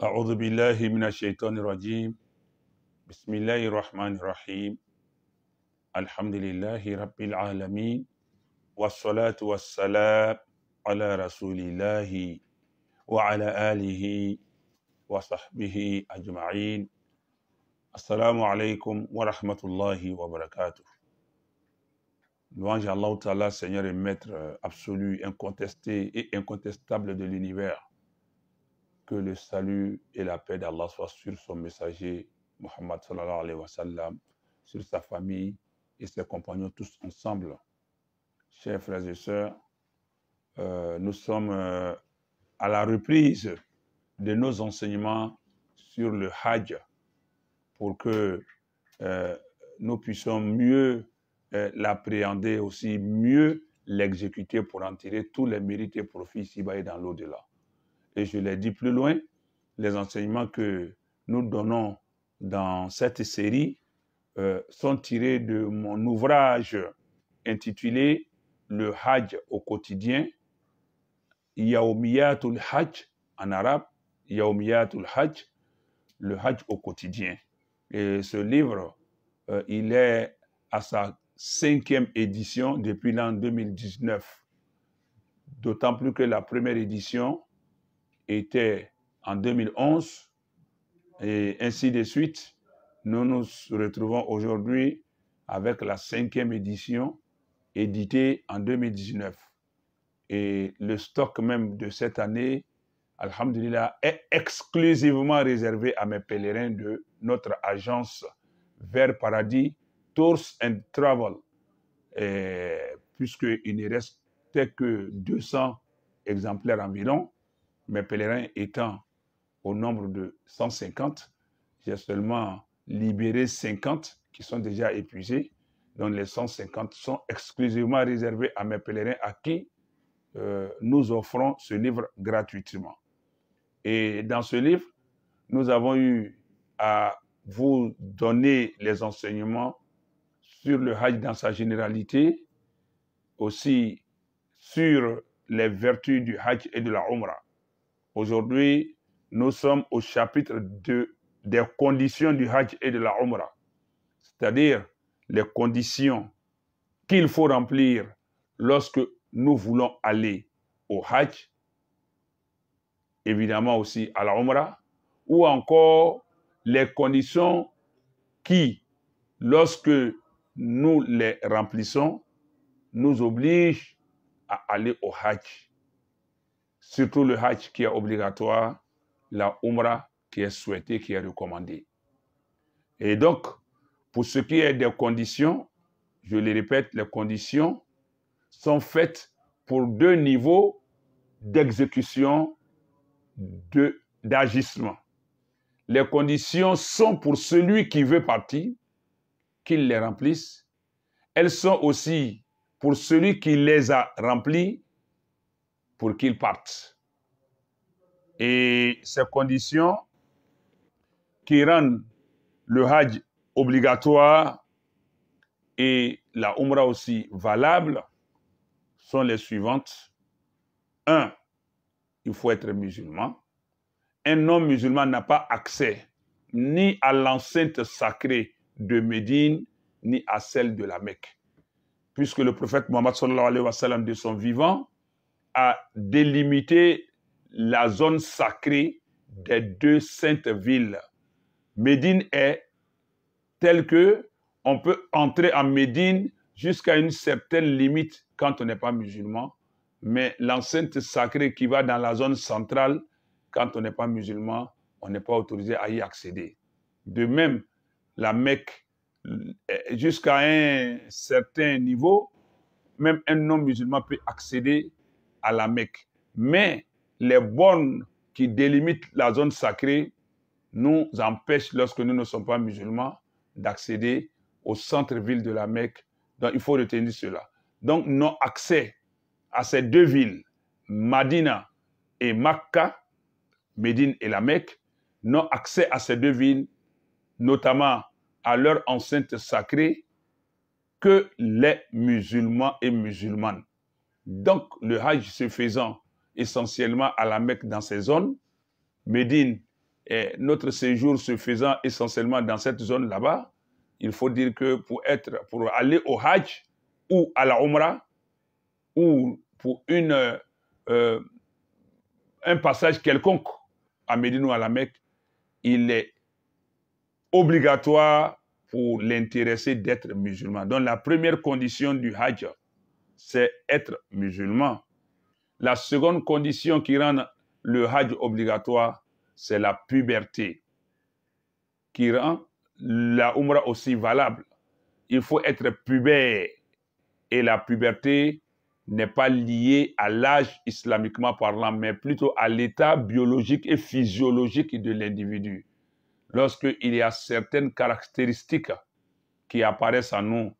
أعوذ بالله من الشيطان الرجيم بسم الله الرحمن الرحيم الحمد لله رب العالمين والصلاة والسلام على رسول الله وعلى آله وصحبه أجمعين السلام عليكم ورحمة الله وبركاته Louange à Allah Seigneur et Maître absolu, incontesté et incontestable de l'univers. que le salut et la paix d'Allah soient sur son messager Mohammed sallallahu alayhi wa sallam, sur sa famille et ses compagnons tous ensemble. Chers frères et sœurs, euh, nous sommes euh, à la reprise de nos enseignements sur le Hajj pour que euh, nous puissions mieux l'appréhender, aussi mieux l'exécuter pour en tirer tous les mérites et profits ici-bas dans l'au-delà et je l'ai dit plus loin, les enseignements que nous donnons dans cette série euh, sont tirés de mon ouvrage intitulé Le Hajj au quotidien, Yaumiyatul Hajj en arabe, Yaumiyatul Hajj, le Hajj au quotidien. Et ce livre, euh, il est à sa cinquième édition depuis l'an 2019. D'autant plus que la première édition était en 2011 et ainsi de suite. Nous nous retrouvons aujourd'hui avec la cinquième édition éditée en 2019. Et le stock même de cette année, Alhamdulillah, est exclusivement réservé à mes pèlerins de notre agence Vers Paradis, Tours and Travel, puisqu'il ne restait que 200 exemplaires environ mes pèlerins étant au nombre de 150, j'ai seulement libéré 50 qui sont déjà épuisés, donc les 150 sont exclusivement réservés à mes pèlerins à qui euh, nous offrons ce livre gratuitement. Et dans ce livre, nous avons eu à vous donner les enseignements sur le Hajj dans sa généralité, aussi sur les vertus du Hajj et de la Umrah. Aujourd'hui, nous sommes au chapitre 2 des conditions du Hajj et de la Umrah, c'est-à-dire les conditions qu'il faut remplir lorsque nous voulons aller au Hajj, évidemment aussi à la Umrah, ou encore les conditions qui, lorsque nous les remplissons, nous obligent à aller au Hajj surtout le Hajj qui est obligatoire, la Umrah qui est souhaitée, qui est recommandée. Et donc, pour ce qui est des conditions, je les répète, les conditions sont faites pour deux niveaux d'exécution d'agissement. les conditions sont pour celui qui veut partir, qu'il les remplisse. Elles sont aussi pour celui qui les a remplies pour qu'il parte. Et ces conditions qui rendent le Hajj obligatoire et la Umrah aussi valable sont les suivantes. Un, il faut être musulman. Un non-musulman n'a pas accès ni à l'enceinte sacrée de Médine, ni à celle de la Mecque. Puisque le prophète Mohammed sallallahu alayhi wa sallam de son vivant à délimiter la zone sacrée des deux saintes villes. Médine est telle que on peut entrer à Médine jusqu'à une certaine limite quand on n'est pas musulman, mais l'enceinte sacrée qui va dans la zone centrale, quand on n'est pas musulman, on n'est pas autorisé à y accéder. De même, la Mecque, jusqu'à un certain niveau, même un non-musulman peut accéder à la Mecque. Mais les bornes qui délimitent la zone sacrée nous empêchent, lorsque nous ne sommes pas musulmans, d'accéder au centre-ville de la Mecque. Donc il faut retenir cela. Donc non accès à ces deux villes, Madina et Makka, Médine et la Mecque, n'ont accès à ces deux villes, notamment à leur enceinte sacrée, que les musulmans et musulmanes. Donc, le Hajj se faisant essentiellement à la Mecque dans ces zones, Médine, et notre séjour se faisant essentiellement dans cette zone là-bas, il faut dire que pour, être, pour aller au Hajj ou à la Omra, ou pour une, euh, un passage quelconque à Médine ou à la Mecque, il est obligatoire pour l'intéressé d'être musulman. Donc la première condition du Hajj, c'est être musulman. La seconde condition qui rend le Hajj obligatoire, c'est la puberté, qui rend la Umrah aussi valable. Il faut être pubère. Et la puberté n'est pas liée à l'âge islamiquement parlant, mais plutôt à l'état biologique et physiologique de l'individu. Lorsqu'il y a certaines caractéristiques qui apparaissent à nous,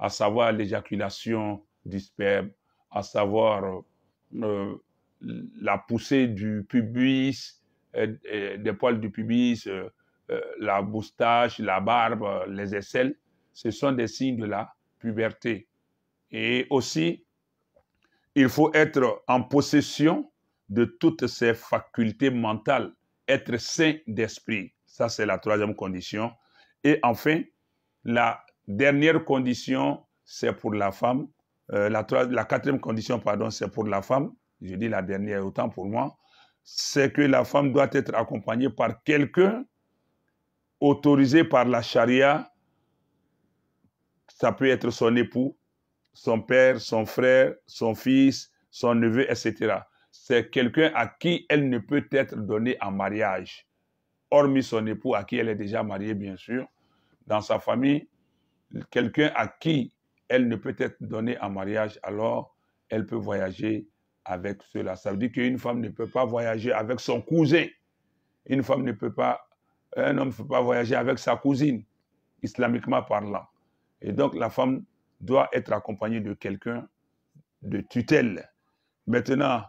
à savoir l'éjaculation, à savoir euh, la poussée du pubis, euh, des poils du pubis, euh, la moustache, la barbe, les aisselles, ce sont des signes de la puberté. Et aussi, il faut être en possession de toutes ces facultés mentales, être sain d'esprit. Ça, c'est la troisième condition. Et enfin, la dernière condition, c'est pour la femme, euh, la, la, quatrième condition, pardon, c'est pour la femme. Je dis la dernière, autant pour moi. C'est que la femme doit être accompagnée par quelqu'un autorisé par la charia. Ça peut être son époux, son père, son frère, son fils, son neveu, etc. C'est quelqu'un à qui elle ne peut être donnée en mariage, hormis son époux à qui elle est déjà mariée, bien sûr. Dans sa famille, quelqu'un à qui elle ne peut être donnée en mariage, alors elle peut voyager avec cela. Ça veut dire qu'une femme ne peut pas voyager avec son cousin. Une femme ne peut pas, un homme ne peut pas voyager avec sa cousine, islamiquement parlant. Et donc la femme doit être accompagnée de quelqu'un de tutelle. Maintenant,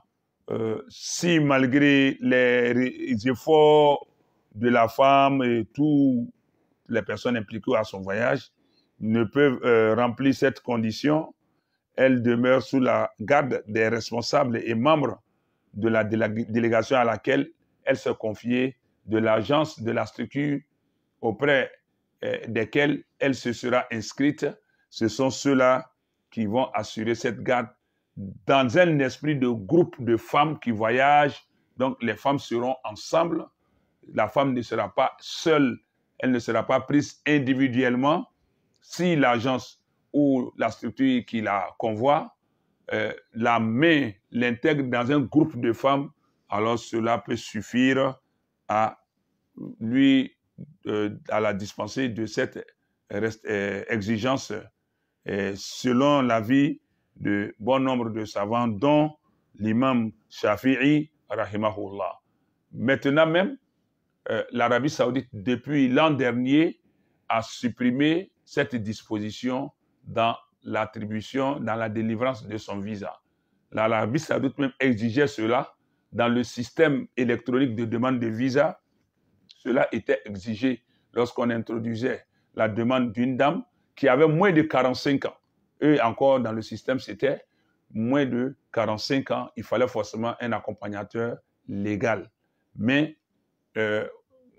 euh, si malgré les, les efforts de la femme et toutes les personnes impliquées à son voyage, ne peuvent euh, remplir cette condition, elles demeurent sous la garde des responsables et membres de la délégation à laquelle elles se confiait de l'agence de la structure auprès euh, desquelles elles se sera inscrite. Ce sont ceux-là qui vont assurer cette garde dans un esprit de groupe de femmes qui voyagent. Donc les femmes seront ensemble. La femme ne sera pas seule, elle ne sera pas prise individuellement, si l'agence ou la structure qui la convoie euh, la met, l'intègre dans un groupe de femmes, alors cela peut suffire à lui, euh, à la dispenser de cette euh, exigence selon l'avis de bon nombre de savants, dont l'imam Shafi'i, rahimahullah. Maintenant même, l'Arabie saoudite, depuis l'an dernier, a supprimé cette disposition dans l'attribution, dans la délivrance de son visa. L'Arabie saoudite même exigeait cela dans le système électronique de demande de visa. Cela était exigé lorsqu'on introduisait la demande d'une dame qui avait moins de 45 ans. Eux, encore dans le système, c'était moins de 45 ans. Il fallait forcément un accompagnateur légal. Mais euh,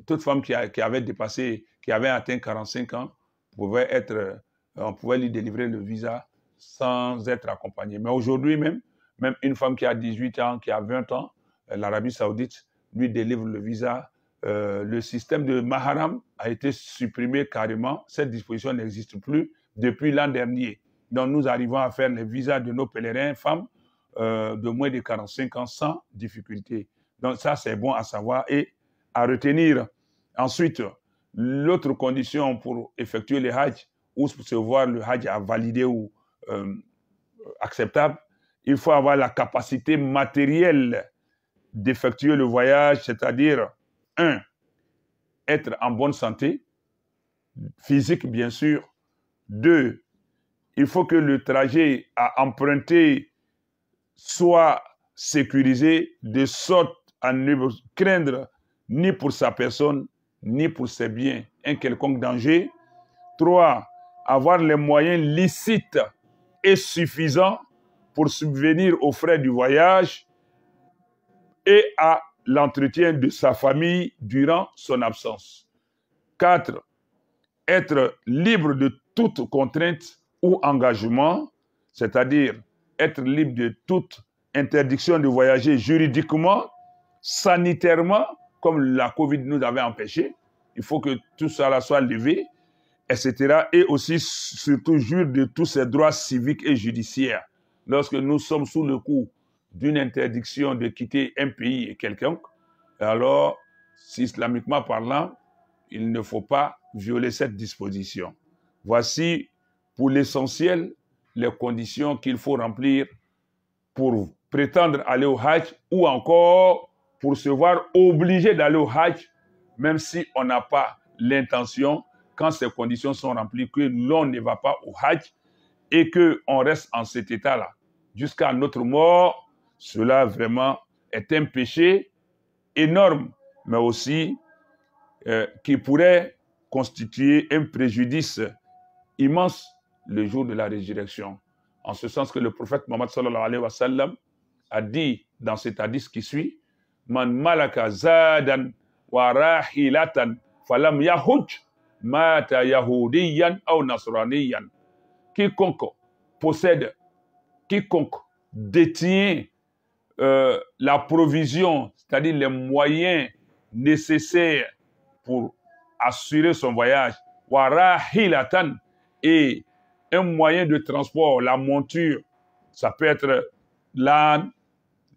toute femme qui, qui, avait dépassé, qui avait atteint 45 ans, pouvait être, euh, on pouvait lui délivrer le visa sans être accompagné. Mais aujourd'hui même, même une femme qui a 18 ans, qui a 20 ans, euh, l'Arabie saoudite lui délivre le visa. Euh, le système de Maharam a été supprimé carrément. Cette disposition n'existe plus depuis l'an dernier. Donc nous arrivons à faire les visas de nos pèlerins femmes de moins de 45 ans sans difficulté. Donc ça, c'est bon à savoir et à retenir. Ensuite, L'autre condition pour effectuer le Hajj ou pour se voir le Hajj à valider ou euh, acceptable, il faut avoir la capacité matérielle d'effectuer le voyage, c'est-à-dire, un, être en bonne santé, physique bien sûr. Deux, il faut que le trajet à emprunter soit sécurisé de sorte à ne craindre ni pour sa personne, ni pour ses biens un quelconque danger. 3. Avoir les moyens licites et suffisants pour subvenir aux frais du voyage et à l'entretien de sa famille durant son absence. 4. Être libre de toute contrainte ou engagement, c'est-à-dire être libre de toute interdiction de voyager juridiquement, sanitairement, comme la Covid nous avait empêché, il faut que tout cela soit levé, etc. Et aussi, surtout, jure de tous ces droits civiques et judiciaires. Lorsque nous sommes sous le coup d'une interdiction de quitter un pays et quelqu'un, alors, islamiquement parlant, il ne faut pas violer cette disposition. Voici, pour l'essentiel, les conditions qu'il faut remplir pour prétendre aller au Hajj ou encore pour se voir obligé d'aller au Hajj, même si on n'a pas l'intention, quand ces conditions sont remplies, que l'on ne va pas au Hajj et qu'on reste en cet état-là jusqu'à notre mort, cela vraiment est un péché énorme, mais aussi euh, qui pourrait constituer un préjudice immense le jour de la résurrection. En ce sens que le prophète Mohammed a dit dans cet hadith qui suit, man Quiconque possède, quiconque détient euh, la provision, c'est-à-dire les moyens nécessaires pour assurer son voyage, et un moyen de transport, la monture, ça peut être l'âne,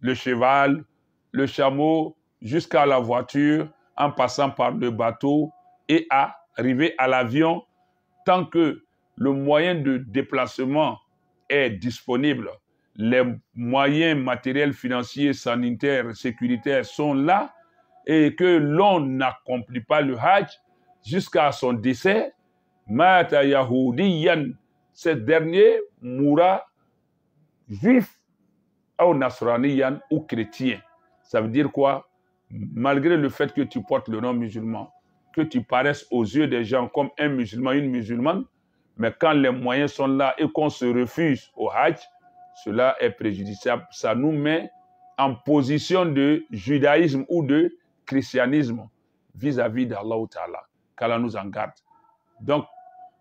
le cheval, le chameau jusqu'à la voiture en passant par le bateau et à arriver à l'avion tant que le moyen de déplacement est disponible. Les moyens matériels, financiers, sanitaires, sécuritaires sont là et que l'on n'accomplit pas le Hajj jusqu'à son décès, Yahoudiyan, ce dernier mourra juif ou nasraniyan ou chrétien. Ça veut dire quoi Malgré le fait que tu portes le nom musulman, que tu paraisses aux yeux des gens comme un musulman, une musulmane, mais quand les moyens sont là et qu'on se refuse au Hajj, cela est préjudiciable. Ça nous met en position de judaïsme ou de christianisme vis-à-vis d'Allah d'Allah, Qu'Allah nous en garde. Donc,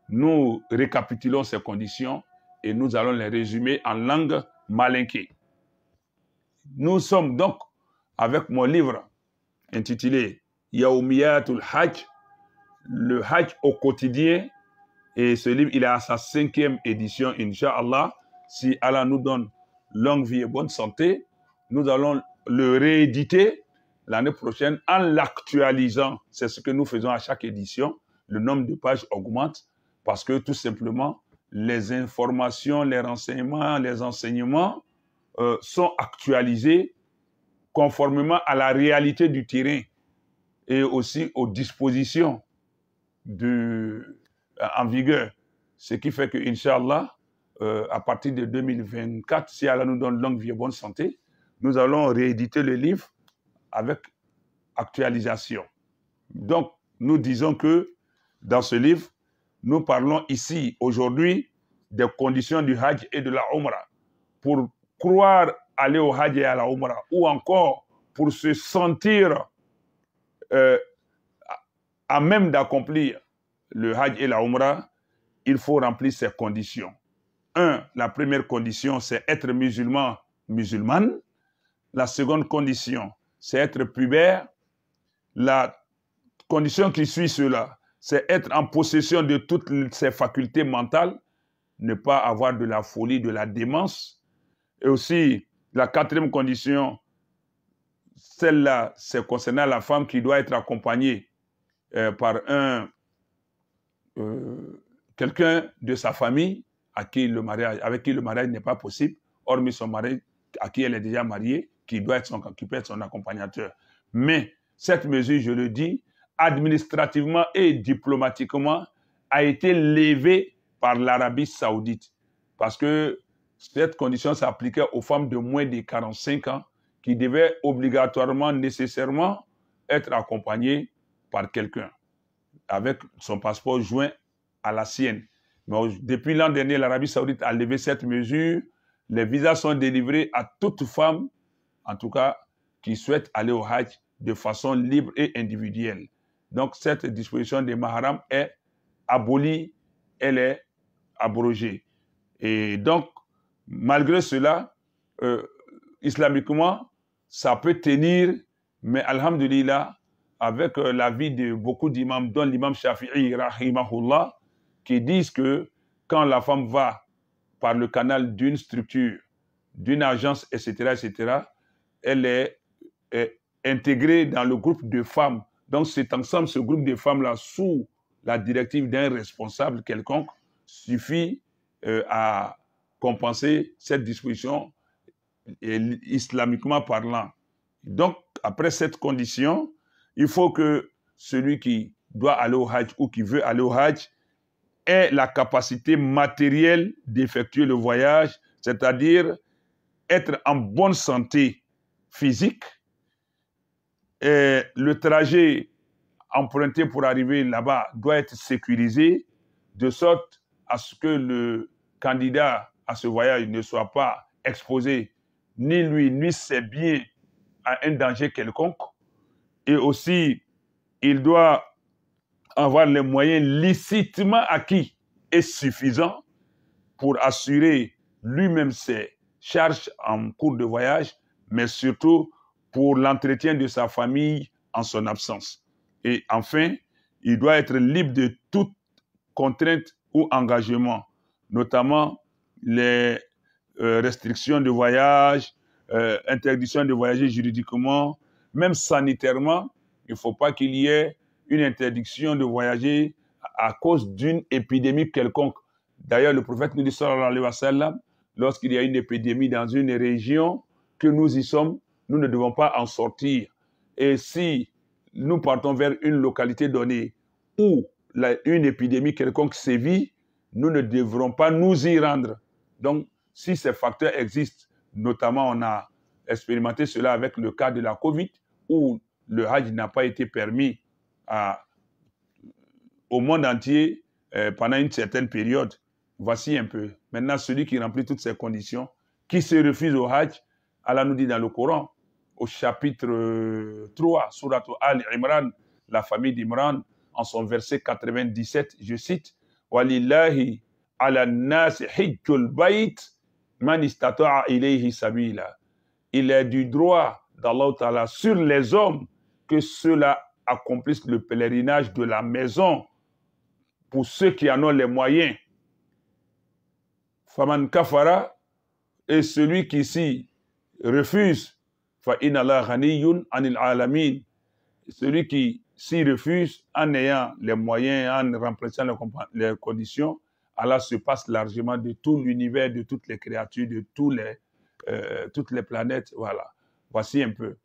nous récapitulons ces conditions et nous allons les résumer en langue malinquée. Nous sommes donc avec mon livre intitulé Yaumiyatul Hajj, le Hajj au quotidien. Et ce livre, il est à sa cinquième édition, Inch'Allah. Si Allah nous donne longue vie et bonne santé, nous allons le rééditer l'année prochaine en l'actualisant. C'est ce que nous faisons à chaque édition. Le nombre de pages augmente parce que tout simplement, les informations, les renseignements, les enseignements euh, sont actualisés conformément à la réalité du terrain et aussi aux dispositions de, euh, en vigueur. Ce qui fait que, Inch'Allah, euh, à partir de 2024, si Allah nous donne longue vie et bonne santé, nous allons rééditer le livre avec actualisation. Donc, nous disons que dans ce livre, nous parlons ici, aujourd'hui, des conditions du Hajj et de la Omra pour croire aller au Hajj et à la Umrah, ou encore pour se sentir euh, à même d'accomplir le Hajj et la Umrah, il faut remplir ces conditions. Un, la première condition, c'est être musulman, musulmane. La seconde condition, c'est être pubère. La condition qui suit cela, c'est être en possession de toutes ses facultés mentales, ne pas avoir de la folie, de la démence, et aussi la quatrième condition, celle-là, c'est concernant la femme qui doit être accompagnée euh, par un euh, quelqu'un de sa famille à qui le mariage, avec qui le mariage n'est pas possible, hormis son mari à qui elle est déjà mariée, qui doit être son, qui peut être son accompagnateur. Mais cette mesure, je le dis, administrativement et diplomatiquement, a été levée par l'Arabie saoudite. Parce que cette condition s'appliquait aux femmes de moins de 45 ans qui devaient obligatoirement, nécessairement, être accompagnées par quelqu'un avec son passeport joint à la sienne. Mais depuis l'an dernier, l'Arabie saoudite a levé cette mesure. Les visas sont délivrés à toute femme, en tout cas, qui souhaite aller au Hajj de façon libre et individuelle. Donc cette disposition des maharams est abolie, elle est abrogée. Et donc, Malgré cela, euh, islamiquement, ça peut tenir, mais alhamdulillah, avec euh, l'avis de beaucoup d'imams, dont l'imam Shafi'i, rahimahullah, qui disent que quand la femme va par le canal d'une structure, d'une agence, etc., etc., elle est, intégrée dans le groupe de femmes. Donc cet ensemble, ce groupe de femmes-là, sous la directive d'un responsable quelconque, suffit euh, à, compenser cette disposition islamiquement parlant. Donc, après cette condition, il faut que celui qui doit aller au Hajj ou qui veut aller au Hajj ait la capacité matérielle d'effectuer le voyage, c'est-à-dire être en bonne santé physique. Et le trajet emprunté pour arriver là-bas doit être sécurisé de sorte à ce que le candidat ce voyage ne soit pas exposé, ni lui, ni ses biens, à un danger quelconque. Et aussi, il doit avoir les moyens licitement acquis et suffisants pour assurer lui-même ses charges en cours de voyage, mais surtout pour l'entretien de sa famille en son absence. Et enfin, il doit être libre de toute contrainte ou engagement, notamment les euh, restrictions de voyage, euh, interdiction de voyager juridiquement, même sanitairement, il ne faut pas qu'il y ait une interdiction de voyager à cause d'une épidémie quelconque. D'ailleurs, le prophète nous dit, lorsqu'il y a une épidémie dans une région, que nous y sommes, nous ne devons pas en sortir. Et si nous partons vers une localité donnée où une épidémie quelconque sévit, nous ne devrons pas nous y rendre. Donc, si ces facteurs existent, notamment on a expérimenté cela avec le cas de la COVID, où le Hajj n'a pas été permis au monde entier euh, pendant une certaine période. Voici un peu. Maintenant, celui qui remplit toutes ces conditions, qui se refuse au Hajj, Allah nous dit dans le Coran, au chapitre 3, euh, Surat Al-Imran, la famille d'Imran, en son verset 97, je cite, il est du droit d'Allah sur les hommes que ceux-là accomplissent le pèlerinage de la maison pour ceux qui en ont les moyens. Faman kafara et celui qui s'y refuse, Celui qui s'y refuse en ayant les moyens, en remplissant les conditions, Allah se passe largement de tout l'univers, de toutes les créatures, de tous les, euh, toutes les planètes. Voilà. Voici un peu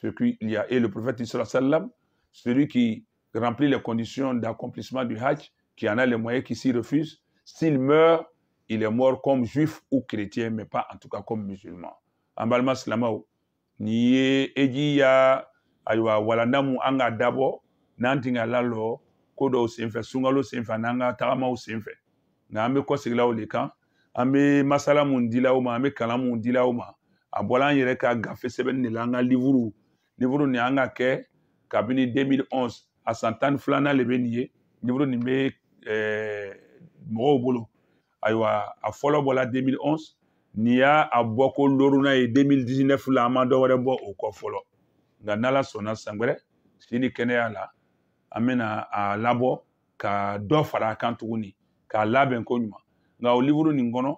ce qu'il y a. Et le prophète sallam, celui qui remplit les conditions d'accomplissement du Hajj, qui en a les moyens, qui s'y refuse, s'il meurt, il est mort comme juif ou chrétien, mais pas en tout cas comme musulman. En balma slamaou, niye ejiya aywa walandamu anga dabo, nantinga lalo, kodo senfe, sungalo senfe, nanga tagama nka an bɛ kɔsigilaw de kan an bɛ masala mun di l'aw ma an bɛ kalan mun di l'aw ma a bɔra an yɛrɛ ka gafe sɛbɛnni de la an ka livuru livuru nin an ka kɛ kabini 2011 a san tan ni filanan de bɛ nin ye livuru nin bɛ ɛɛ mɔgɔw bolo ayiwa a fɔlɔ bɔra 2011 nin y'a a bɔ ko loruna ye 2019 la an ma dɔ wɛrɛ bɔ o kɔ fɔlɔ nka n'ala sɔnna san wɛrɛ sini kɛnɛya la an bɛna a labɔ ka dɔ fara a kan tuguni k'a labɛn ko ɲuman nga o liburu nin kɔnɔ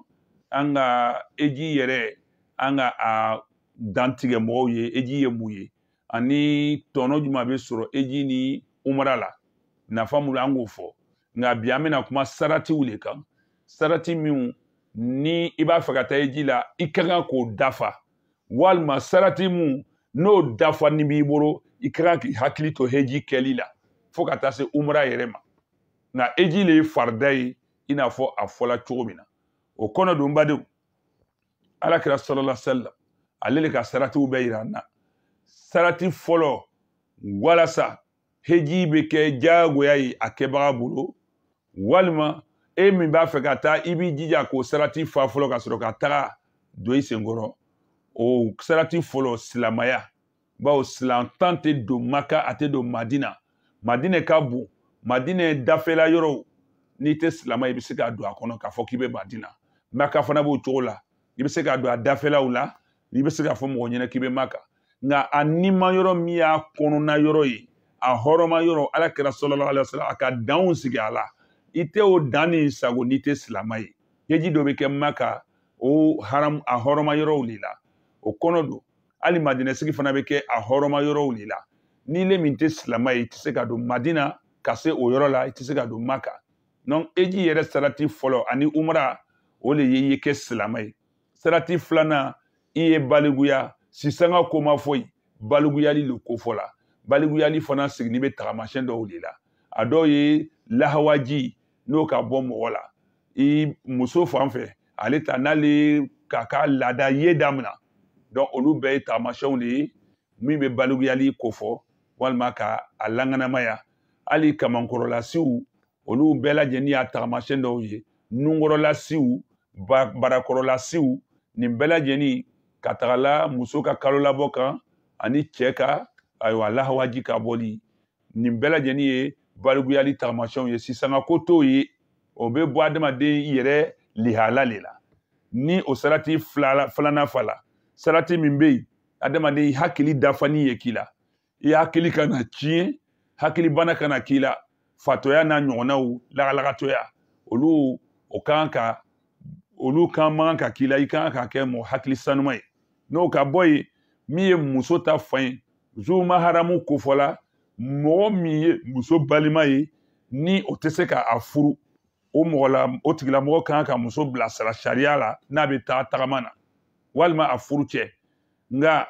an ka eji yɛrɛ an ka a dantigɛ mɔgɔw ye eji ye mun ye ani tɔnɔ jumɛn bɛ sɔrɔ eji ni umara la nafa mun an k'o fɔ nka bi an bɛna kuma saratiw de kan sarati minnu ni i b'a fɛ ka taa eji la i ka kan k'o dafa walima sarati mun n'o dafa ni m'i bolo i ka kan k'i hakili to heji kɛli la fo ka taa se umara yɛrɛ ma nka eji le ye farida ye i n'a fɔ a fɔla cogo min na o kɔnɔ don badenw alakira sɔlɔla sallam ale le ka saratiw bɛ yira an na sarati fɔlɔ walasa heji bɛ kɛ diyagoya ye a kɛbaga bolo walima e min b'a fɛ ka taa i b'i jija k'o sarati fa fɔlɔ ka sɔrɔ ka taga don i senkɔrɔ o sarati fɔlɔ silamaya bawo silan tan tɛ don maka a tɛ don madina madinɛ ka bon madinɛ dafɛla yɔrɔw n'i tɛ silama i bɛ se k'a don a kɔnɔ k'a fɔ k'i bɛ madina maka fana b'o cogo la i bɛ se k'a don a dafɛlaw la i bɛ se k'a fɔ mɔgɔ ɲɛna k'i bɛ maka nka a nima yɔrɔ min y'a kɔnɔna yɔrɔ ye a hɔrɔma yɔrɔ ala kɛra sɔlɔlɔ ala sɔrɔ a ka danw sigi a la i tɛ o dan nin sago n'i tɛ silama ye ɲɛji dɔ bɛ kɛ maka o haram a hɔrɔma yɔrɔw de la o kɔnɔ don hali madinasigi fana bɛ kɛ a hɔrɔma yɔrɔw de la n'i le min tɛ silama ye i tɛ se ka don madina ka se o yɔrɔ la i tɛ se ka don maka donc eji yɛrɛ sarati fɔlɔ ani umara o le ye i ye kɛ silama ye sarati filanan i ye baliguya sisanga ko ma foyi baliguyali le ko fɔ la baliguyali fana sigini bɛ tagamasɛn dɔw de la a dɔw ye lahawaji n'o ka bɔ mɔgɔ la i muso fan fɛ ale ta n'ale ka ka laada ye damina donc olu bɛɛ ye tagamasɛnw de ye min bɛ baliguyali ko fɔ walima ka a langanamaya hali kamankɔrɔlasiw olu bɛɛ lajɛlen y'a tagamasɛn dɔw ye nunkɔrɔlasiw barakɔrɔlasiw nin bɛɛ lajɛlen ka tagala muso ka kalo labɔ kan ani cɛ ka ayiwa lahawaji ka bɔli nin bɛɛ lajɛlen ye balibuyali tagamasɛnw ye sisangako t'o ye o bɛ bɔ adamaden yɛrɛ lihala le la ni o sarati filanan fala sarati min bɛ yen adamaden hakili dafani ye k'i la i hakili kana tiɲɛ hakilibana kana k'i la fatɔya n'a ɲɔgɔnnaw lagalagatɔya olu o kan ka olu kan man ka k'i la i kan ka kɛ mɔgɔ hakili sanuman ye n'o ka bɔ yen min ye muso ta fan ye zuma haramu kofɔla mɔgɔ min ye muso balima ye ni o tɛ se k'a furu o mɔgɔ la o tigilamɔgɔ kan ka muso bilasira sariya la n'a bɛ taa tagama na walima a furu cɛ nka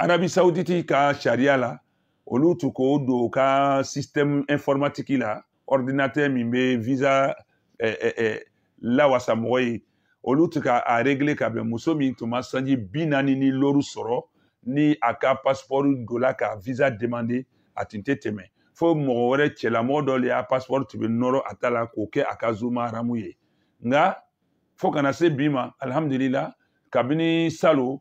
arabi sawuditi ka sariya la olu tun k'o don u ka système informatique la ordinateur min bɛ visa eh, eh, eh, lawasa mɔgɔ ye olu tun ka a régler ka bɛn muso min tun ma sanji bi naani ni loru sɔrɔ ni a ka passeport dola ka visa demander a tun tɛ tɛmɛ fo mɔgɔ wɛrɛ cɛlamɔgɔ dɔ le y'a passeport tun bɛ nɔrɔ a ta la k'o kɛ a ka zuma aramu ye nka fo kana se bi ma alihamudulila kabini salon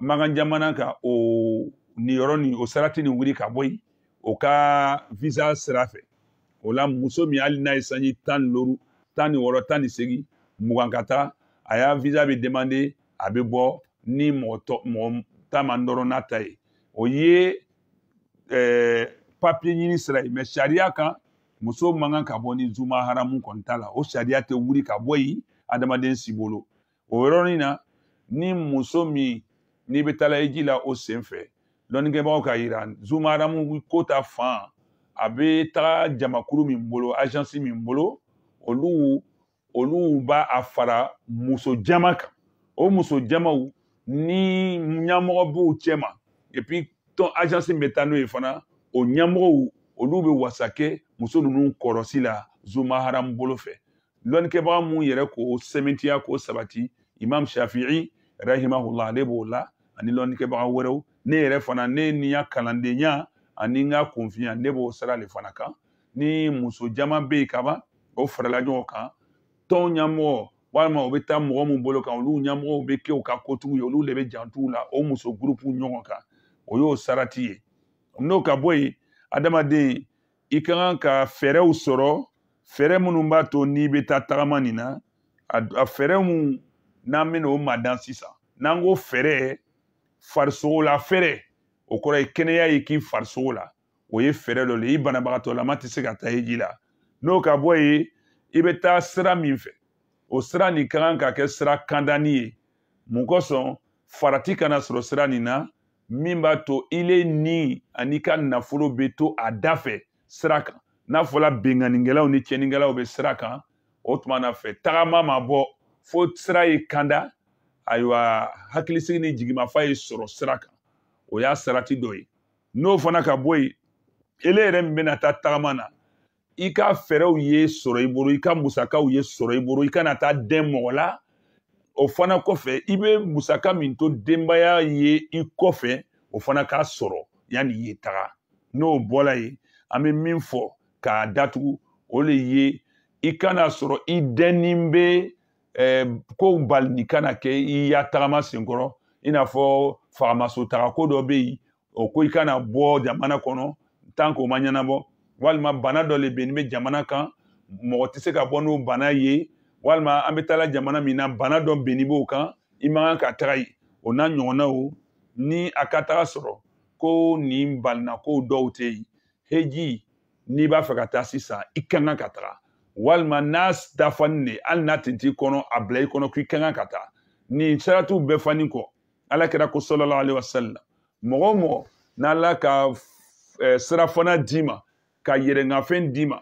mankan jamana kan o nin yɔrɔ nin o sarati nin wuli ka bɔ yen o ka visa sira fɛ o la muso min hali n'a ye sanji tan ni loru tan ni wɔɔrɔ tan ni segin mugan ka taa a y'a visa bɛ demande a bɛ bɔ ni mɔgɔ tɔ mɔgɔ ta ma nɔrɔ n'a ta ye o ye ɛɛ papiye ɲini sira ye mɛ sariya kan muso man kan ka bɔ ni zuma haramu kɔni t'a la o sariya tɛ wuli ka bɔ yen adamaden si bolo o yɔrɔnin na ni muso min n'i bɛ taa la eji la o sen fɛ dɔnnikɛbagaw k'a yira zuma adamu ko ta fan a bɛ taga jamakulu min bolo agence min bolo olu olu b'a a fara muso jama kan o muso jamaw ni ɲɛmɔgɔ b'u cɛ ma et puis tɔn agence min bɛ taa n'o ye fana o ɲɛmɔgɔw olu bɛ wasa kɛ muso ninnu kɔrɔsi la zuma haramu bolo fɛ lɔnnikɛbaga mun yɛrɛ k'o sɛmɛntiya k'o sabati imam shafi'i rahimahullah ale b'o la ani lɔnnikɛbaga wɛrɛw ne yɛrɛ fana ne ni n ka kalandenya ani n ka kunfiya ne b'o sara le fana kan ni muso jaman bɛ yen kaban o farala ɲɔgɔn kan tɔn ɲɛmɔgɔ walima u bɛ taa mɔgɔ min bolo kan olu ɲɛmɔgɔw bɛ kɛ u ka kotigiw ye olu de bɛ jantu la o muso gurupu ɲɔgɔn kan o y'o sarati ye n'o ka bɔ yen adamaden i ka kan ka fɛɛrɛw sɔrɔ fɛɛrɛ minnu b'a to n'i bɛ taa tagama nin na a fɛɛrɛ mun n'an bɛna o madan sisan n'an ko fɛɛrɛ farisogo la fɛrɛ o kɔrɔ ye kɛnɛya ye k'i farisogo la o ye fɛɛrɛ dɔ le i banabagatɔlama tɛ se ka taa heji la n'o ka bɔ ye i bɛ taa sira min fɛ o sira nin ka kan ka kɛ sira kandani ye mun kosɔn farati kana sɔrɔ sira nin na min b'a to ile ni ani ka nafolo bɛ to a da fɛ sira kan n'a fɔla benganikɛlaw ni tiɲɛnikɛlaw bɛ sira kan o tuma na fɛ tagama ma bɔ fo sira ye kanda ayiwa hakilisigi ni jigimafa ye sɔrɔ sira kan o y'a sarati dɔ ye n'o fana ka bɔ yen ele yɛrɛ min bɛna taa tagama na i ka fɛɛrɛw ye sɔrɔ i bolo i ka musakaw ye sɔrɔ i bolo i kana taa dɛn mɔgɔ la o fana kɔfɛ i bɛ musaka min to denbaya ye i kɔfɛ o fana k'a sɔrɔ yanni i ye taga n'o bɔla yen an bɛ min fɔ k'a datugu o le ye i kana sɔrɔ i dɛnni bɛ Eh, kow balini kana kɛ i y'a tagama senkɔrɔ i n'a fɔ fagamaso taga ko dɔ bɛ yen o ko i kana bɔ jamana kɔnɔ tan k'o ma ɲɛnabɔ walima bana dɔ le bɛ yen nin bɛ jamana kan mɔgɔ tɛ se ka bɔ n'o bana ye walima an bɛ taa la jamana min na bana dɔ bɛnnen b'o kan i man kan ka taga yen o n'a ɲɔgɔnnaw ni a ka taga sɔrɔ ko nin balina ko dɔw tɛ yen heji n'i b'a fɛ ka taa sisan i ka kan ka taga walima n'a dafani de hali n'a tɛ t'i kɔnɔ a bila i kɔnɔ k'i ka kan ka taa nin saratiw bɛɛ fani kɔ ala kɛra ko sɔlɔlɔ ale wasalam mɔgɔ o mɔgɔ n'ala ka sira fana d'i ma ka yɛrɛngafɛn d'i ma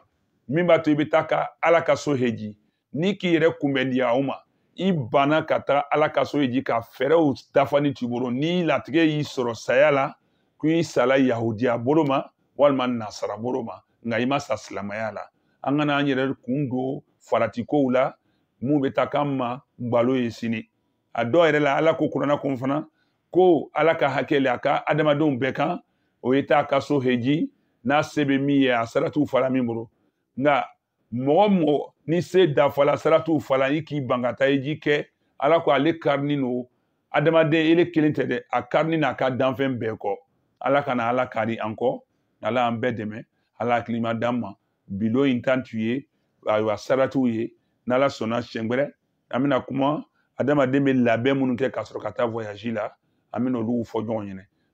min b'a to i bɛ taa ka ala ka so heji n'i k'i yɛrɛ kunbɛndiya o ma i banna ka taga ala ka so heji ka fɛɛrɛw dafani t'i bolo ni latigɛ y'i sɔrɔ saya la ko i sala yahudiya bolo ma walima nasara bolo ma nka i ma sa silamɛya la an kana an yɛrɛ kun don faratikow la mun bɛ taa k'an ma gbalo ye sini a dɔw yɛrɛ la ala ko kuranna kun fana ko ala ka hakɛ le a ka adamadenw bɛɛ kan o ye taa ka so heji n'a se bɛ min ye a saratiw fara min bolo nka mɔgɔ mɔgɔ ni se dafala saratiw fala i k'i ban ka taa heji kɛ ala ko ale karinin don adamaden ele kelen tɛ dɛ a karinin n'a ka danfɛn bɛɛ kɔ ala kana ala kari an kɔ ala an bɛɛ dɛmɛ ala hakilima d'an ma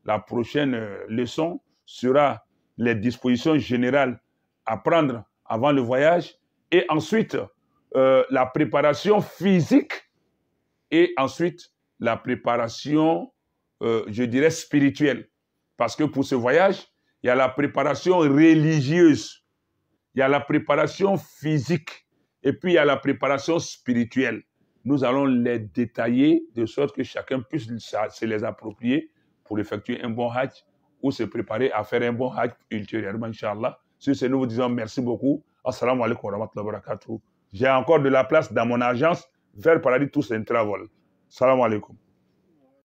la prochaine euh, leçon sera les dispositions générales à prendre avant le voyage et ensuite euh, la préparation physique et ensuite la préparation, euh, je dirais, spirituelle. Parce que pour ce voyage, il y a la préparation religieuse. Il y a la préparation physique et puis il y a la préparation spirituelle. Nous allons les détailler de sorte que chacun puisse se les approprier pour effectuer un bon hajj ou se préparer à faire un bon hajj ultérieurement, Inch'Allah. Sur ce, nous vous disons merci beaucoup. Assalamu alaikum wa rahmatullahi wa J'ai encore de la place dans mon agence vers Paradis Tous Travel. Salam alaikum.